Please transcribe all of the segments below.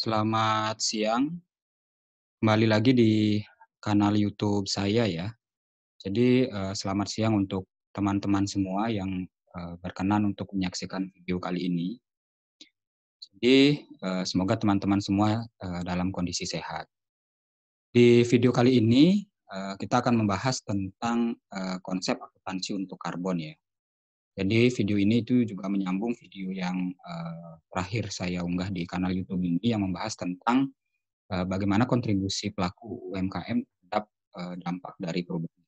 Selamat siang. Kembali lagi di kanal YouTube saya ya. Jadi eh, selamat siang untuk teman-teman semua yang eh, berkenan untuk menyaksikan video kali ini. Jadi eh, semoga teman-teman semua dalam kondisi sehat. Di video kali ini kita akan membahas tentang konsep akuntansi untuk karbon ya. Jadi video ini itu juga menyambung video yang uh, terakhir saya unggah di kanal YouTube ini yang membahas tentang uh, bagaimana kontribusi pelaku UMKM terhadap uh, dampak dari perubahan.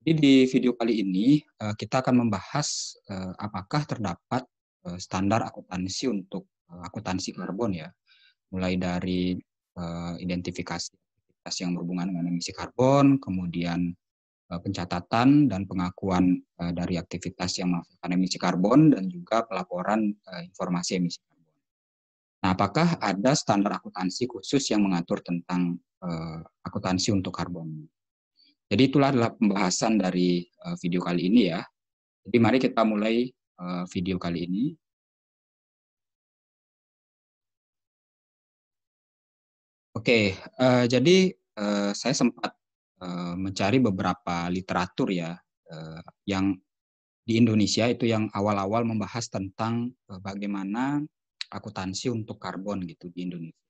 Jadi di video kali ini kita akan membahas apakah terdapat standar akuntansi untuk akuntansi karbon ya, mulai dari identifikasi aktivitas yang berhubungan dengan emisi karbon, kemudian Eh, pencatatan dan pengakuan eh, dari aktivitas yang menghasilkan emisi karbon dan juga pelaporan eh, informasi emisi karbon. Nah, apakah ada standar akuntansi khusus yang mengatur tentang akuntansi untuk karbon? Jadi itulah adalah pembahasan dari video kali ini ya. Jadi mari kita mulai video kali ini. Oke, jadi saya sempat Eh, mencari beberapa literatur ya eh, yang di Indonesia itu yang awal-awal membahas tentang eh, bagaimana akuntansi untuk karbon gitu di Indonesia.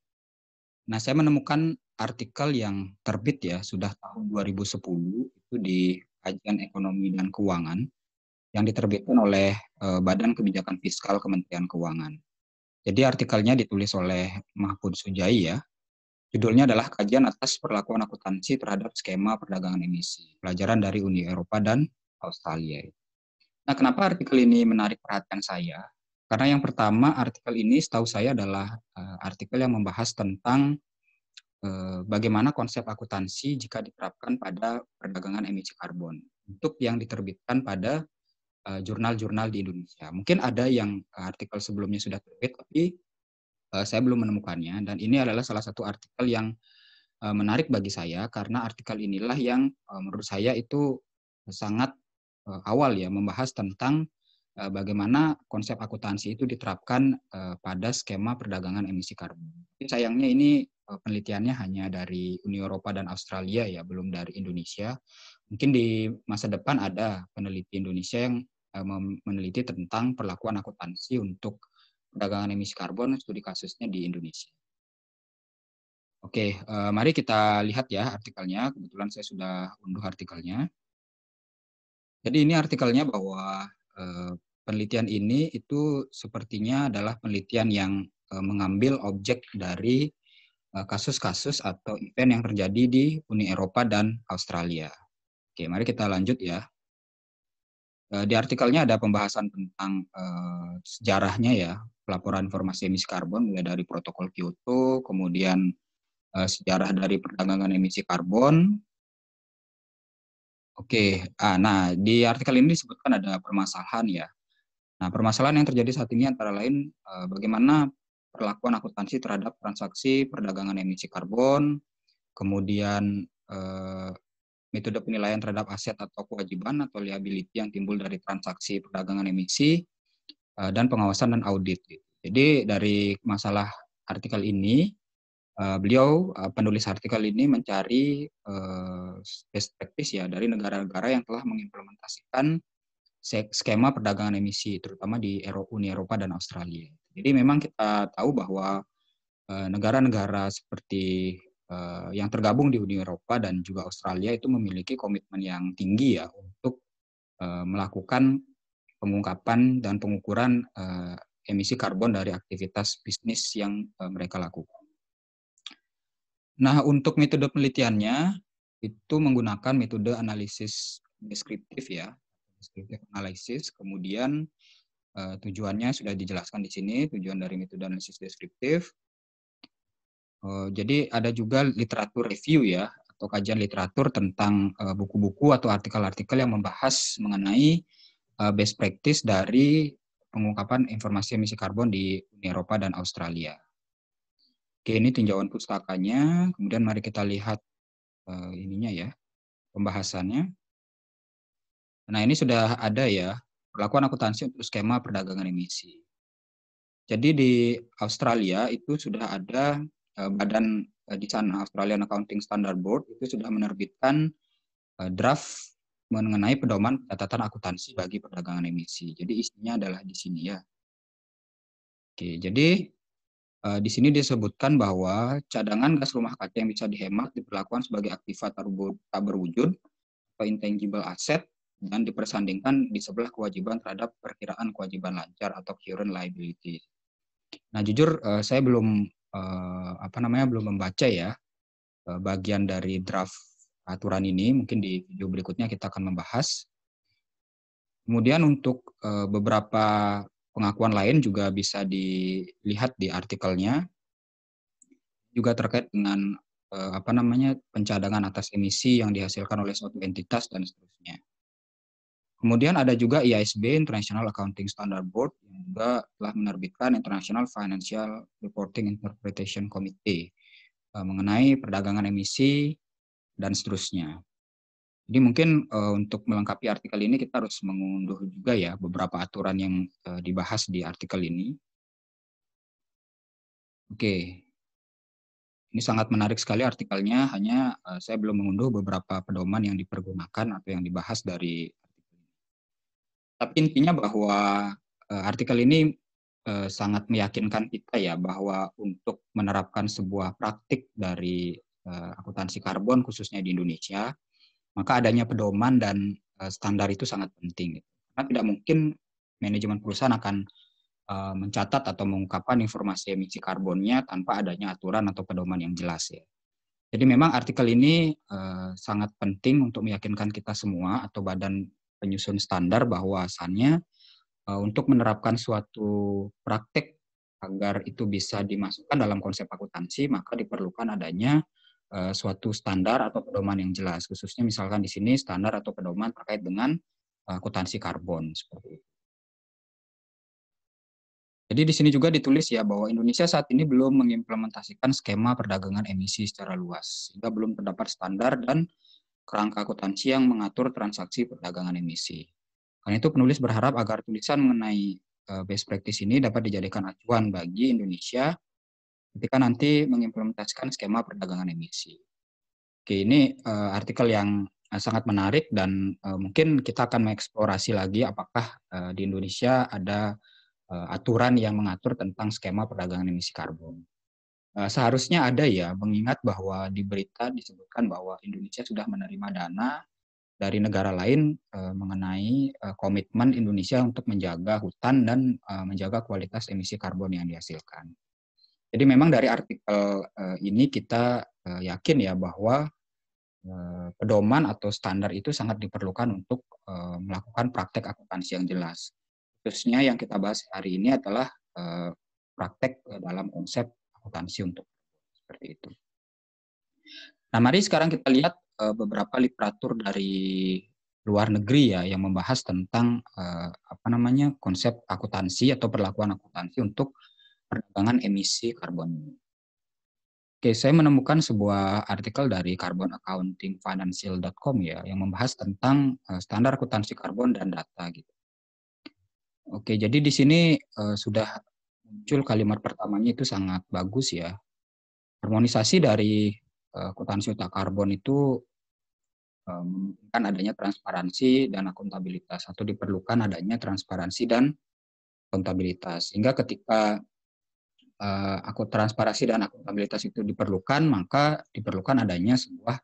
Nah, saya menemukan artikel yang terbit ya sudah tahun 2010 itu di kajian ekonomi dan keuangan yang diterbitkan oleh Badan Kebijakan Fiskal Kementerian Keuangan. Jadi artikelnya ditulis oleh Mahfud Sujai ya Judulnya adalah Kajian atas Perlakuan Akuntansi terhadap Skema Perdagangan Emisi, pelajaran dari Uni Eropa dan Australia. Nah, kenapa artikel ini menarik perhatian saya? Karena yang pertama, artikel ini setahu saya adalah uh, artikel yang membahas tentang uh, bagaimana konsep akuntansi jika diterapkan pada perdagangan emisi karbon untuk yang diterbitkan pada eh, jurnal-jurnal uh, di Indonesia. Mungkin ada yang artikel sebelumnya sudah terbit, tapi Eh, saya belum menemukannya dan ini adalah salah satu artikel yang eh, menarik bagi saya karena artikel inilah yang eh, menurut saya itu sangat awal ya membahas tentang bagaimana konsep akuntansi itu diterapkan pada skema perdagangan emisi karbon. sayangnya ini penelitiannya hanya dari Uni Eropa dan Australia ya, belum dari Indonesia. Mungkin di masa depan ada peneliti Indonesia yang meneliti tentang perlakuan akuntansi untuk perdagangan emisi karbon studi kasusnya di Indonesia. Oke, eh, mari kita lihat ya artikelnya. Kebetulan saya sudah unduh artikelnya. Jadi ini artikelnya bahwa eh, penelitian ini itu sepertinya adalah penelitian yang eh, mengambil objek dari kasus-kasus atau event yang terjadi di Uni Eropa dan Australia. Oke, mari kita lanjut ya. Eh, di artikelnya ada pembahasan tentang uh, sejarahnya ya, pelaporan informasi emisi karbon mulai dari protokol Kyoto, kemudian uh, sejarah dari perdagangan emisi karbon. Oke, ah, nah di artikel ini disebutkan ada permasalahan ya. Nah, permasalahan yang terjadi saat ini antara lain uh, bagaimana perlakuan akuntansi terhadap transaksi perdagangan emisi karbon, kemudian uh, metode penilaian terhadap aset atau kewajiban atau liability yang timbul dari transaksi perdagangan emisi eh, dan pengawasan dan audit. Jadi dari masalah artikel ini eh, beliau eh, penulis artikel ini mencari perspektif ya dari negara-negara yang telah mengimplementasikan skema perdagangan emisi terutama di Uni Eropa dan Australia. Jadi memang kita tahu bahwa negara-negara seperti Eh, yang tergabung di Uni Eropa dan juga Australia itu memiliki komitmen yang tinggi ya untuk eh, melakukan pengungkapan dan pengukuran eh, emisi karbon dari aktivitas bisnis yang mereka lakukan. Nah, untuk metode penelitiannya itu menggunakan metode analisis deskriptif ya, deskriptif analisis. Kemudian tujuannya sudah dijelaskan di sini, tujuan dari metode analisis deskriptif. Eh, jadi ada juga literatur review ya atau kajian literatur tentang eh, buku-buku atau artikel-artikel yang membahas mengenai eh, best practice dari pengungkapan informasi emisi karbon di Uni Eropa dan Australia. Oke, ini tinjauan pustakanya. Kemudian mari kita lihat ininya ya, pembahasannya. Nah, ini sudah ada ya, perlakuan akuntansi untuk skema perdagangan emisi. Jadi di Australia itu sudah ada Eh, badan eh, di sana Australian Accounting Standard Board itu sudah menerbitkan eh, draft mengenai pedoman catatan akuntansi bagi perdagangan emisi. Jadi isinya adalah di sini ya. Oke, jadi di sini disebutkan bahwa cadangan gas rumah kaca yang bisa dihemat diperlakukan sebagai aktiva tak berwujud atau intangible asset dan dipersandingkan di sebelah kewajiban terhadap perkiraan kewajiban lancar atau current liability. Nah, jujur saya belum eh, apa namanya belum membaca ya eh, bagian dari draft aturan ini, mungkin di video berikutnya kita akan membahas. Kemudian untuk eh, beberapa pengakuan lain juga bisa dilihat di artikelnya juga terkait dengan eh, apa namanya pencadangan atas emisi yang dihasilkan oleh suatu entitas dan seterusnya. Kemudian ada juga e IASB International Accounting Standard Board yang juga telah menerbitkan International Financial Reporting Interpretation Committee eh, mengenai perdagangan emisi dan seterusnya. Jadi mungkin eh, untuk melengkapi artikel ini kita harus mengunduh juga ya beberapa aturan yang eh, dibahas di artikel ini. Oke. Ini sangat menarik sekali artikelnya, hanya saya belum mengunduh beberapa pedoman yang dipergunakan atau yang dibahas dari tapi intinya bahwa uh, artikel ini uh, sangat meyakinkan kita ya bahwa untuk menerapkan sebuah praktik dari uh, akuntansi karbon khususnya di Indonesia, maka adanya pedoman dan uh, standar itu sangat penting. Gitu. Karena tidak mungkin manajemen perusahaan akan uh, mencatat atau mengungkapkan informasi emisi karbonnya tanpa adanya aturan atau pedoman yang jelas ya. Jadi memang artikel ini uh, sangat penting untuk meyakinkan kita semua atau badan penyusun standar bahwasannya eh, untuk menerapkan suatu praktik agar itu bisa dimasukkan dalam konsep akuntansi maka diperlukan adanya eh, suatu standar atau pedoman yang jelas khususnya misalkan di sini standar atau pedoman terkait dengan eh, akuntansi karbon seperti itu. Jadi di sini juga ditulis ya bahwa Indonesia saat ini belum mengimplementasikan skema perdagangan emisi secara luas, sehingga belum terdapat standar dan kerangka akuntansi yang mengatur transaksi perdagangan emisi. Karena itu penulis berharap agar tulisan mengenai eh, best practice ini dapat dijadikan acuan bagi Indonesia ketika nanti mengimplementasikan skema perdagangan emisi. Oke, ini uh, artikel yang eh, sangat menarik dan uh, mungkin kita akan mengeksplorasi lagi apakah uh, di Indonesia ada uh, aturan yang mengatur tentang skema perdagangan emisi karbon. Eh, seharusnya ada ya, mengingat bahwa di berita disebutkan bahwa Indonesia sudah menerima dana dari negara lain eh, mengenai eh, komitmen Indonesia untuk menjaga hutan dan menjaga kualitas emisi karbon yang dihasilkan. Jadi memang dari artikel ini kita yakin ya bahwa pedoman atau standar itu sangat diperlukan untuk melakukan praktek akuntansi yang jelas. Khususnya yang kita bahas hari ini adalah praktek dalam konsep potensi untuk seperti itu. Nah, mari sekarang kita lihat eh, beberapa literatur dari luar negeri ya yang membahas tentang eh, apa namanya konsep akuntansi atau perlakuan akuntansi untuk perdagangan emisi karbon ini. Oke, saya menemukan sebuah artikel dari carbonaccountingfinancial.com ya yang membahas tentang eh, standar akuntansi karbon dan data gitu. Oke, jadi di sini sudah muncul kalimat pertamanya itu sangat bagus ya. Harmonisasi dari uh, eh, kutansi utak karbon itu eh, memungkinkan um, adanya transparansi dan akuntabilitas atau diperlukan adanya transparansi dan akuntabilitas. Sehingga ketika uh, aku transparansi dan akuntabilitas itu diperlukan, maka diperlukan adanya sebuah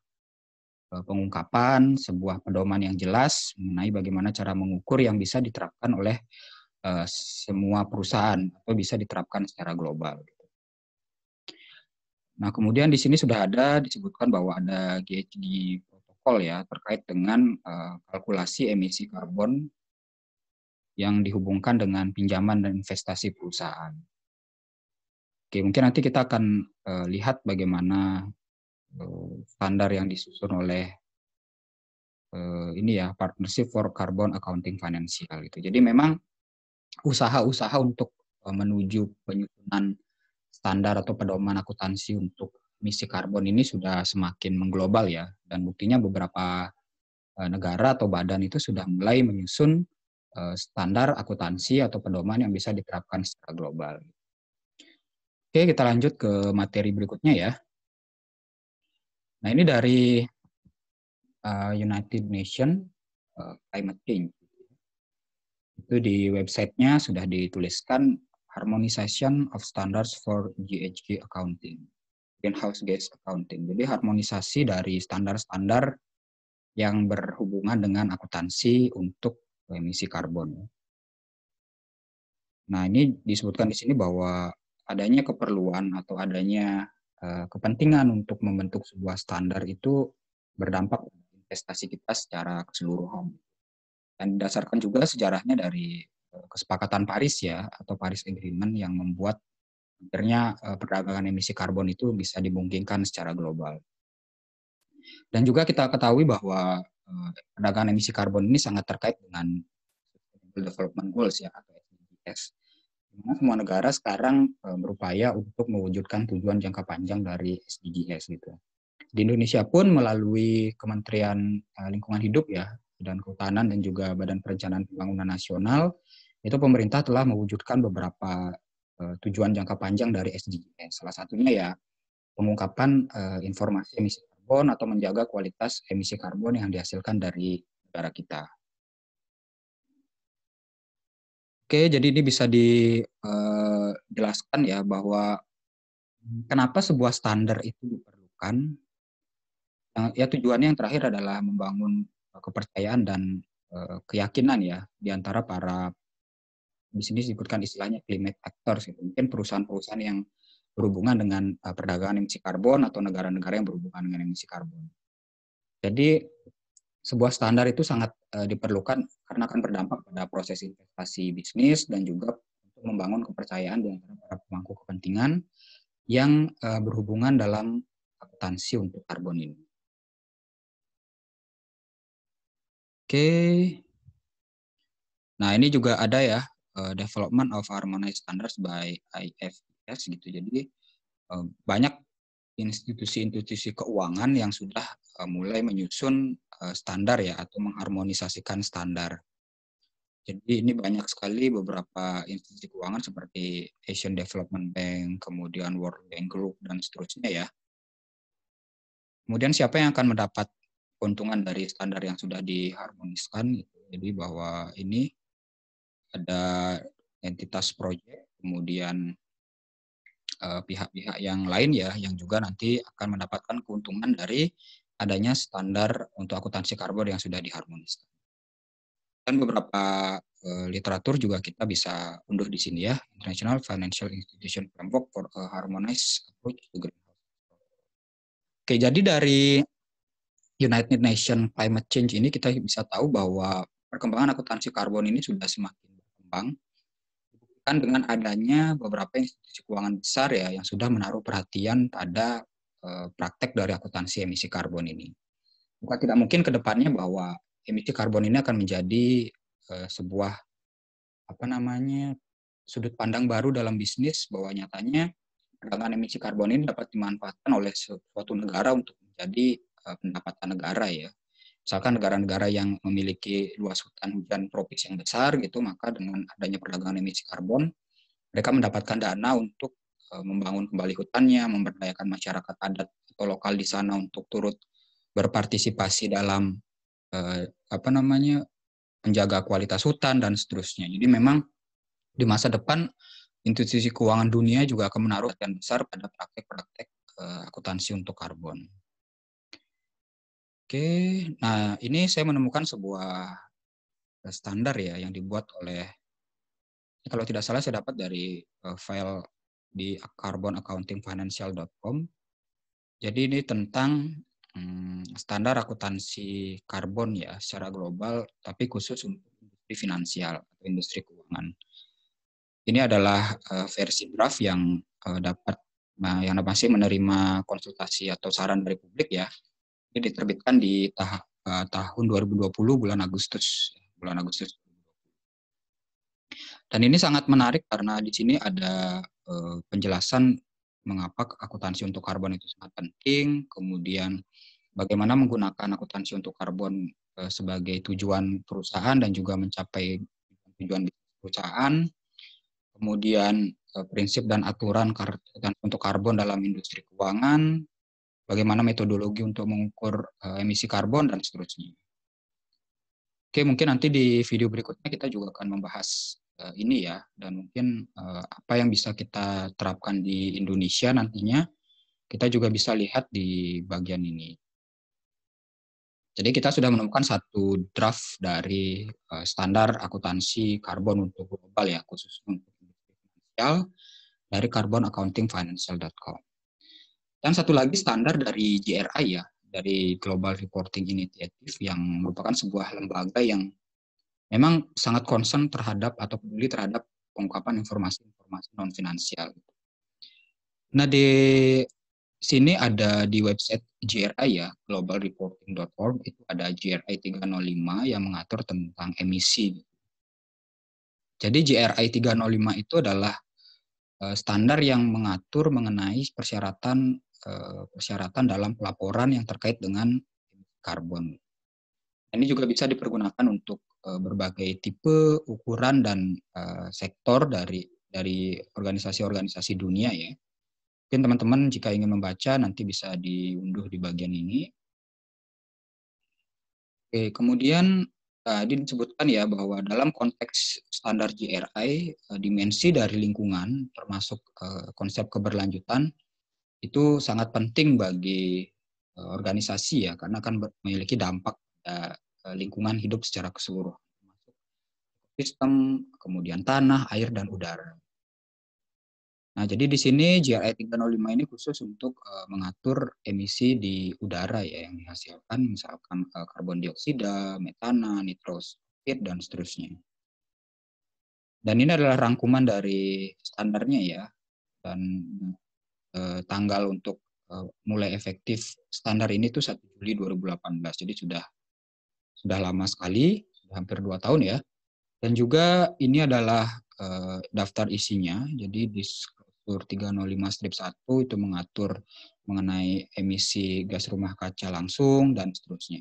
pengungkapan, sebuah pedoman yang jelas mengenai bagaimana cara mengukur yang bisa diterapkan oleh Eh, semua perusahaan atau bisa diterapkan secara global. Gitu. Nah, kemudian di sini sudah ada disebutkan bahwa ada GHG protokol ya terkait dengan eh, kalkulasi emisi karbon yang dihubungkan dengan pinjaman dan investasi perusahaan. Oke, mungkin nanti kita akan eh, lihat bagaimana standar yang disusun oleh ini ya Partnership for Carbon Accounting Financial itu. Jadi memang usaha-usaha untuk eh, menuju penyusunan standar atau pedoman akuntansi untuk misi karbon ini sudah semakin mengglobal ya dan buktinya beberapa eh, negara atau badan itu sudah mulai menyusun eh, standar akuntansi atau pedoman yang bisa diterapkan secara global. Oke, kita lanjut ke materi berikutnya ya. Nah, ini dari United Nations Climate Change itu di websitenya sudah dituliskan Harmonization of Standards for GHG Accounting, Greenhouse Gas Accounting. Jadi harmonisasi dari standar-standar yang berhubungan dengan akuntansi untuk emisi karbon. Nah ini disebutkan di sini bahwa adanya keperluan atau adanya eh, kepentingan untuk membentuk sebuah standar itu berdampak investasi kita secara keseluruhan. Dan dasarkan juga sejarahnya dari eh, kesepakatan Paris ya atau Paris Agreement yang membuat akhirnya eh, perdagangan emisi karbon itu bisa dimungkinkan secara global. Dan juga kita ketahui bahwa eh, perdagangan emisi karbon ini sangat terkait dengan Sustainable Development Goals ya atau SDGs. Dimana semua negara sekarang berupaya untuk mewujudkan tujuan jangka panjang dari SDGs gitu. Di Indonesia pun melalui Kementerian Lingkungan Hidup ya dan Kehutanan dan juga Badan Perencanaan Pembangunan Nasional, itu pemerintah telah mewujudkan beberapa uh, tujuan jangka panjang dari SDGs. Salah satunya ya pengungkapan uh, informasi emisi karbon atau menjaga kualitas emisi karbon yang dihasilkan dari negara kita. Oke, jadi ini bisa dijelaskan eh, ya bahwa kenapa sebuah standar itu diperlukan. Ya tujuannya yang terakhir adalah membangun Eh, kepercayaan dan eh, keyakinan ya di antara para di sini disebutkan istilahnya climate actors gitu. Mungkin perusahaan-perusahaan yang berhubungan dengan eh, perdagangan emisi karbon atau negara-negara yang berhubungan dengan emisi karbon. Jadi sebuah standar itu sangat diperlukan karena akan berdampak pada proses investasi bisnis dan juga untuk membangun kepercayaan di antara para pemangku kepentingan yang berhubungan dalam akuntansi untuk karbon ini. Oke. Nah, ini juga ada ya eh, development of harmonized standards by IFs gitu. Jadi eh, banyak institusi-institusi keuangan yang sudah eh, mulai menyusun standar ya atau mengharmonisasikan standar. Jadi ini banyak sekali beberapa institusi keuangan seperti Asian Development Bank, kemudian World Bank Group dan seterusnya ya. Kemudian siapa yang akan mendapat keuntungan dari standar yang sudah diharmoniskan gitu. jadi bahwa ini ada entitas proyek kemudian eh, pihak-pihak eh, yang lain ya yang juga nanti akan mendapatkan keuntungan dari adanya standar untuk akuntansi karbon yang sudah diharmoniskan dan beberapa eh, literatur juga kita bisa unduh di sini ya International Financial Institution Framework for a Harmonized Approach to Greenhouse Oke, jadi dari United Nations Climate Change ini kita bisa tahu bahwa perkembangan akuntansi karbon ini sudah semakin berkembang Bukan dengan adanya beberapa institusi keuangan besar ya yang sudah menaruh perhatian pada eh, praktek dari akuntansi emisi karbon ini. Bukan tidak mungkin ke depannya bahwa emisi karbon ini akan menjadi eh, sebuah apa namanya sudut pandang baru dalam bisnis bahwa nyatanya perdagangan emisi karbon ini dapat dimanfaatkan oleh suatu negara untuk menjadi Eh, pendapatan negara ya. Misalkan negara-negara yang memiliki luas hutan hujan tropis yang besar gitu, maka dengan adanya perdagangan emisi karbon, mereka mendapatkan dana untuk eh, membangun kembali hutannya, memberdayakan masyarakat adat atau lokal di sana untuk turut berpartisipasi dalam eh, apa namanya menjaga kualitas hutan dan seterusnya. Jadi memang di masa depan institusi keuangan dunia juga akan menaruh dan besar pada praktek-praktek eh, akuntansi untuk karbon. Oke, nah ini saya menemukan sebuah eh, standar ya yang dibuat oleh kalau tidak salah saya dapat dari eh, file di carbonaccountingfinancial.com. Jadi ini tentang hmm, standar akuntansi karbon ya secara global tapi khusus untuk industri finansial atau industri keuangan. Ini adalah eh, versi draft yang dapat yang masih menerima konsultasi atau saran dari publik ya ini diterbitkan di tah uh, tahun 2020 bulan Agustus, bulan Agustus. Dan ini sangat menarik karena di sini ada uh, penjelasan mengapa akuntansi untuk karbon itu sangat penting, kemudian bagaimana menggunakan akuntansi untuk karbon uh, sebagai tujuan perusahaan dan juga mencapai tujuan perusahaan, kemudian prinsip dan aturan untuk karbon dalam industri keuangan, bagaimana metodologi untuk mengukur uh, emisi karbon dan seterusnya. Oke, mungkin nanti di video berikutnya kita juga akan membahas uh, ini ya dan mungkin uh, apa yang bisa kita terapkan di Indonesia nantinya kita juga bisa lihat di bagian ini. Jadi kita sudah menemukan satu draft dari standar akuntansi karbon untuk global ya khusus untuk industri finansial dari carbonaccountingfinancial.com. Dan satu lagi standar dari GRI ya, dari Global Reporting Initiative yang merupakan sebuah lembaga yang memang sangat concern terhadap atau peduli terhadap pengungkapan informasi-informasi non finansial. Nah di sini ada di website GRI ya, globalreporting.org itu ada GRI 305 yang mengatur tentang emisi. Jadi GRI 305 itu adalah eh, standar yang mengatur mengenai persyaratan Eh, persyaratan dalam pelaporan yang terkait dengan karbon. Ini juga bisa dipergunakan untuk eh, berbagai tipe, ukuran dan eh, sektor dari dari organisasi-organisasi dunia ya. Mungkin teman-teman jika ingin membaca nanti bisa diunduh di bagian ini. Oke, kemudian tadi disebutkan ya bahwa dalam konteks standar GRI dimensi dari lingkungan termasuk konsep keberlanjutan itu sangat penting bagi eh, organisasi ya karena akan memiliki dampak eh, lingkungan hidup secara keseluruhan sistem kemudian tanah air dan udara nah jadi di sini GRI 305 ini khusus untuk eh, mengatur emisi di udara ya yang dihasilkan misalkan karbon dioksida metana nitros dan seterusnya dan ini adalah rangkuman dari standarnya ya dan Eh, tanggal untuk eh, mulai efektif standar ini tuh 1 Juli 2018. Jadi sudah sudah lama sekali, sudah hampir dua tahun ya. Dan juga ini adalah eh, daftar isinya. Jadi di struktur 305 strip 1 itu mengatur mengenai emisi gas rumah kaca langsung dan seterusnya.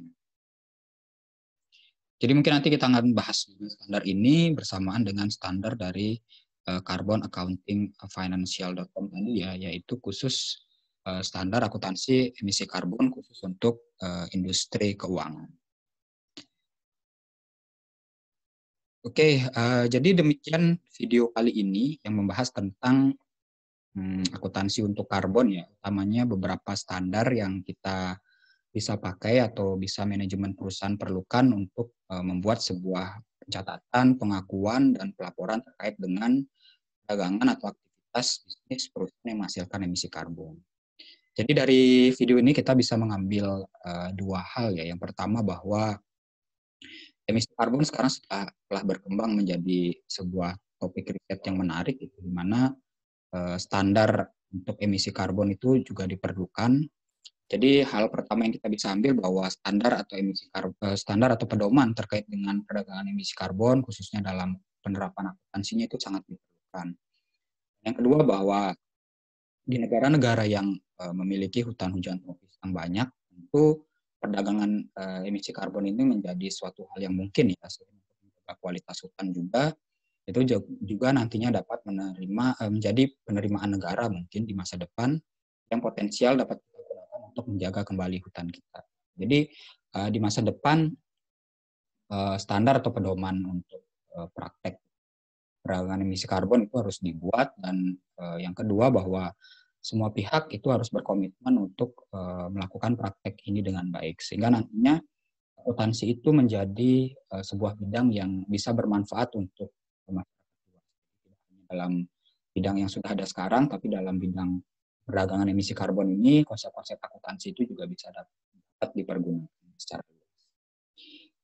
Jadi mungkin nanti kita akan bahas standar ini bersamaan dengan standar dari Eh, Carbon Accounting Financial.com tadi ya, yaitu khusus eh, standar akuntansi emisi karbon khusus untuk eh, industri keuangan. Oke, jadi demikian video kali ini yang membahas tentang hmm, akuntansi untuk karbon ya, utamanya beberapa standar yang kita bisa pakai atau bisa manajemen perusahaan perlukan untuk eh, membuat sebuah pencatatan, pengakuan, dan pelaporan terkait dengan dagangan atau aktivitas bisnis perusahaan yang menghasilkan emisi karbon. Jadi dari video ini kita bisa mengambil eh, dua hal ya. Yang pertama bahwa emisi karbon sekarang sudah telah berkembang menjadi sebuah topik riset yang menarik, di mana eh, standar untuk emisi karbon itu juga diperlukan jadi hal pertama yang kita bisa ambil bahwa standar atau emisi karbon, eh, standar atau pedoman terkait dengan perdagangan emisi karbon khususnya dalam penerapan akuntansinya itu sangat diperlukan. Yang kedua bahwa di negara-negara yang eh, memiliki hutan hujan tropis yang banyak tentu perdagangan eh, emisi karbon ini menjadi suatu hal yang mungkin ya menjaga kualitas hutan juga itu juga nantinya dapat menerima menjadi penerimaan negara mungkin di masa depan yang potensial dapat untuk menjaga kembali hutan kita. Jadi eh, di masa depan eh, standar atau pedoman untuk eh, praktek perangan emisi karbon itu harus dibuat dan yang kedua bahwa semua pihak itu harus berkomitmen untuk melakukan praktek ini dengan baik sehingga nantinya potensi itu menjadi sebuah bidang yang bisa bermanfaat untuk masyarakat luas dalam bidang yang sudah ada sekarang tapi dalam bidang perdagangan emisi karbon ini konsep-konsep akuntansi itu juga bisa dapat dipergunakan secara luas.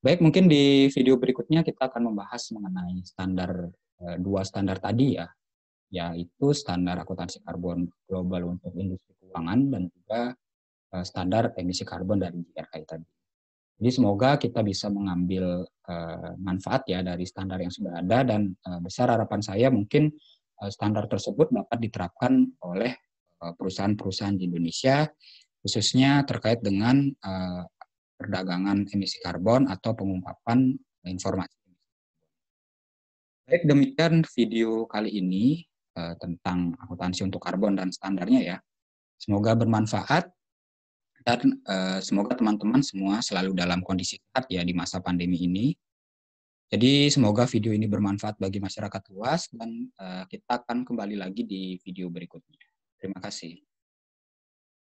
Baik, mungkin di video berikutnya kita akan membahas mengenai standar eh, dua standar tadi ya, yaitu standar akuntansi karbon global untuk industri keuangan dan juga eh, standar emisi karbon dari GRI tadi. Jadi semoga kita bisa mengambil eh, manfaat ya dari standar yang sudah ada dan besar harapan saya mungkin standar tersebut dapat diterapkan oleh Eh, perusahaan-perusahaan di Indonesia, khususnya terkait dengan eh, perdagangan emisi karbon atau pengungkapan informasi. Baik, demikian video kali ini eh, tentang akuntansi untuk karbon dan standarnya ya. Semoga bermanfaat dan semoga teman-teman semua selalu dalam kondisi sehat ya di masa pandemi ini. Jadi semoga video ini bermanfaat bagi masyarakat luas dan kita akan kembali lagi di video berikutnya. Terima kasih.